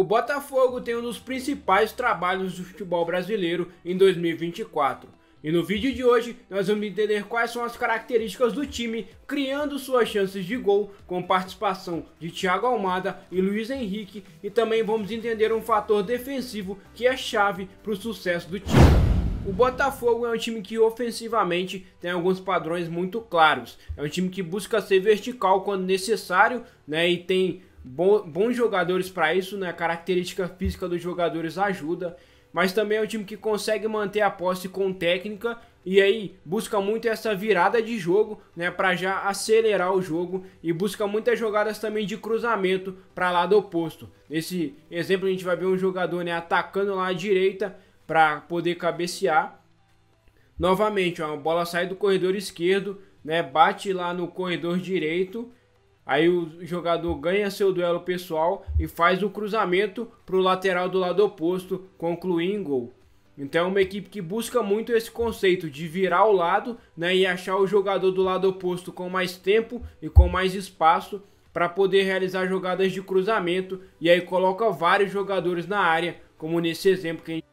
O Botafogo tem um dos principais trabalhos do futebol brasileiro em 2024. E no vídeo de hoje nós vamos entender quais são as características do time criando suas chances de gol com participação de Thiago Almada e Luiz Henrique e também vamos entender um fator defensivo que é chave para o sucesso do time. O Botafogo é um time que ofensivamente tem alguns padrões muito claros. É um time que busca ser vertical quando necessário, né, e tem Bo bons jogadores para isso, né? A característica física dos jogadores ajuda. Mas também é um time que consegue manter a posse com técnica e aí busca muito essa virada de jogo, né, para já acelerar o jogo e busca muitas jogadas também de cruzamento para lado oposto. Nesse exemplo a gente vai ver um jogador, né, atacando lá à direita para poder cabecear. Novamente, ó, a bola sai do corredor esquerdo, né, bate lá no corredor direito Aí o jogador ganha seu duelo pessoal e faz o cruzamento para o lateral do lado oposto, concluindo em gol. Então é uma equipe que busca muito esse conceito de virar o lado né, e achar o jogador do lado oposto com mais tempo e com mais espaço para poder realizar jogadas de cruzamento e aí coloca vários jogadores na área, como nesse exemplo que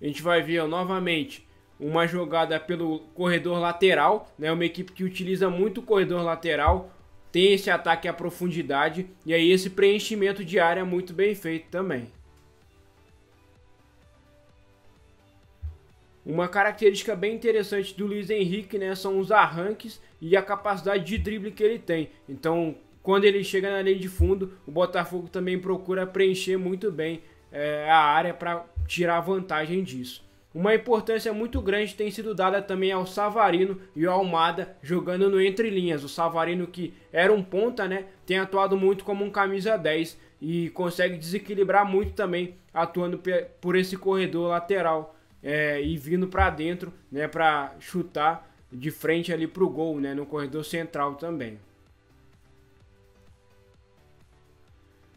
a gente vai ver ó, novamente uma jogada pelo corredor lateral, né, uma equipe que utiliza muito o corredor lateral, tem esse ataque à profundidade e aí esse preenchimento de área é muito bem feito também. Uma característica bem interessante do Luiz Henrique né, são os arranques e a capacidade de drible que ele tem. Então, quando ele chega na linha de fundo, o Botafogo também procura preencher muito bem é, a área para tirar vantagem disso. Uma importância muito grande tem sido dada também ao Savarino e ao Almada jogando no entrelinhas. O Savarino que era um ponta, né, tem atuado muito como um camisa 10 e consegue desequilibrar muito também atuando por esse corredor lateral é, e vindo para dentro, né, para chutar de frente ali para o gol, né, no corredor central também.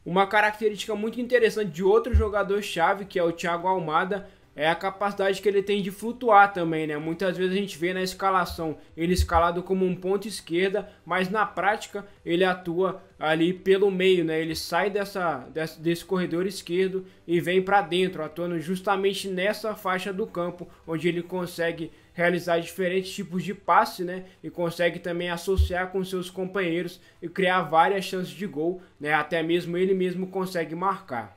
Uma característica muito interessante de outro jogador-chave, que é o Thiago Almada, é a capacidade que ele tem de flutuar também, né? Muitas vezes a gente vê na escalação ele escalado como um ponto esquerda, mas na prática ele atua ali pelo meio, né? Ele sai dessa, desse, desse corredor esquerdo e vem para dentro, atuando justamente nessa faixa do campo, onde ele consegue realizar diferentes tipos de passe, né? E consegue também associar com seus companheiros e criar várias chances de gol, né? Até mesmo ele mesmo consegue marcar.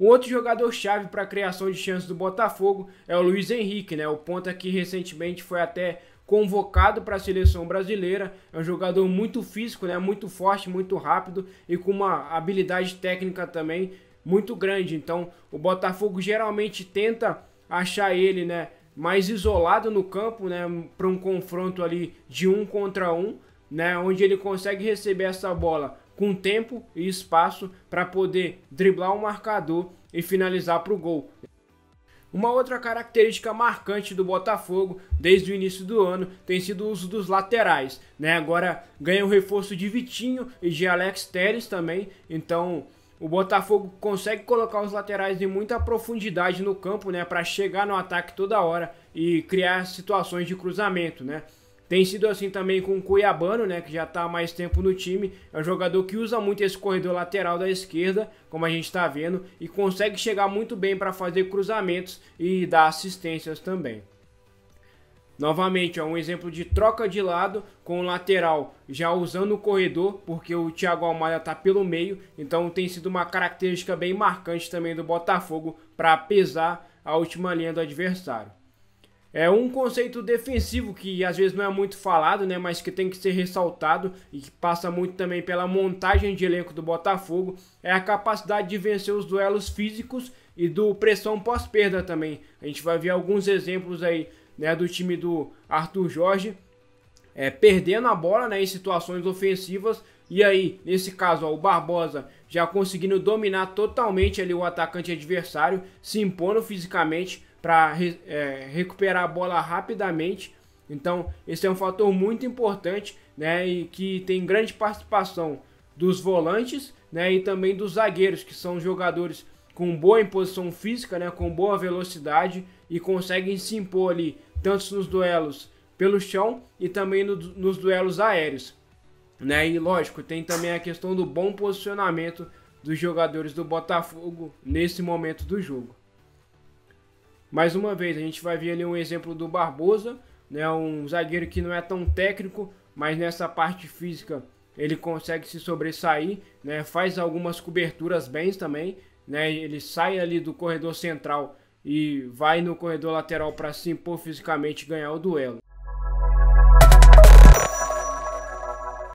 Um outro jogador chave para a criação de chances do Botafogo é o Luiz Henrique, né? O ponta que recentemente foi até convocado para a seleção brasileira. É um jogador muito físico, né? Muito forte, muito rápido e com uma habilidade técnica também muito grande. Então, o Botafogo geralmente tenta achar ele, né? Mais isolado no campo, né? Para um confronto ali de um contra um, né? Onde ele consegue receber essa bola com tempo e espaço para poder driblar o marcador e finalizar para o gol. Uma outra característica marcante do Botafogo desde o início do ano tem sido o uso dos laterais. Né? Agora ganha o reforço de Vitinho e de Alex Teres também, então o Botafogo consegue colocar os laterais em muita profundidade no campo, né, para chegar no ataque toda hora e criar situações de cruzamento, né? Tem sido assim também com o Cuiabano, né, que já está há mais tempo no time. É um jogador que usa muito esse corredor lateral da esquerda, como a gente está vendo, e consegue chegar muito bem para fazer cruzamentos e dar assistências também. Novamente, ó, um exemplo de troca de lado com o lateral já usando o corredor, porque o Thiago Almada está pelo meio, então tem sido uma característica bem marcante também do Botafogo para pesar a última linha do adversário. É um conceito defensivo que às vezes não é muito falado, né, mas que tem que ser ressaltado e que passa muito também pela montagem de elenco do Botafogo, é a capacidade de vencer os duelos físicos e do pressão pós-perda também. A gente vai ver alguns exemplos aí, né, do time do Arthur Jorge, é, perdendo a bola, né, em situações ofensivas, e aí, nesse caso, ó, o Barbosa já conseguindo dominar totalmente ali o atacante adversário, se impondo fisicamente para é, recuperar a bola rapidamente. Então, esse é um fator muito importante, né? E que tem grande participação dos volantes, né? E também dos zagueiros, que são jogadores com boa imposição física, né? Com boa velocidade e conseguem se impor ali, tanto nos duelos pelo chão e também no, nos duelos aéreos, né? E lógico, tem também a questão do bom posicionamento dos jogadores do Botafogo nesse momento do jogo. Mais uma vez, a gente vai ver ali um exemplo do Barbosa, né, um zagueiro que não é tão técnico, mas nessa parte física ele consegue se sobressair, né, faz algumas coberturas bem também, né, ele sai ali do corredor central e vai no corredor lateral para se impor fisicamente e ganhar o duelo.